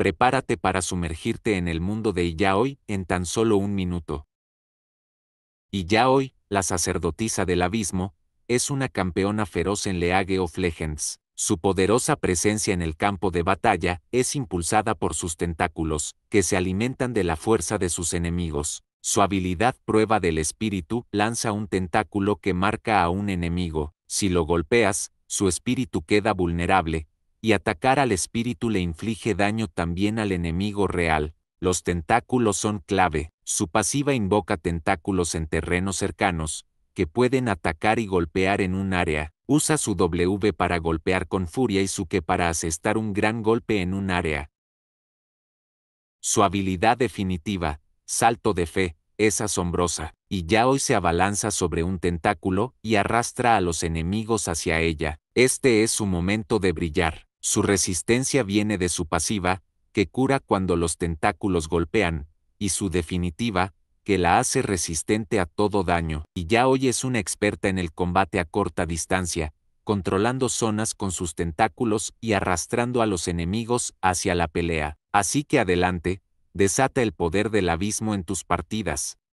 prepárate para sumergirte en el mundo de hoy en tan solo un minuto. hoy, la sacerdotisa del abismo, es una campeona feroz en League of Legends. Su poderosa presencia en el campo de batalla es impulsada por sus tentáculos, que se alimentan de la fuerza de sus enemigos. Su habilidad prueba del espíritu lanza un tentáculo que marca a un enemigo. Si lo golpeas, su espíritu queda vulnerable, y atacar al espíritu le inflige daño también al enemigo real. Los tentáculos son clave, su pasiva invoca tentáculos en terrenos cercanos, que pueden atacar y golpear en un área, usa su W para golpear con furia y su Q para asestar un gran golpe en un área. Su habilidad definitiva, salto de fe, es asombrosa, y ya hoy se abalanza sobre un tentáculo y arrastra a los enemigos hacia ella. Este es su momento de brillar. Su resistencia viene de su pasiva, que cura cuando los tentáculos golpean, y su definitiva, que la hace resistente a todo daño. Y ya hoy es una experta en el combate a corta distancia, controlando zonas con sus tentáculos y arrastrando a los enemigos hacia la pelea. Así que adelante, desata el poder del abismo en tus partidas.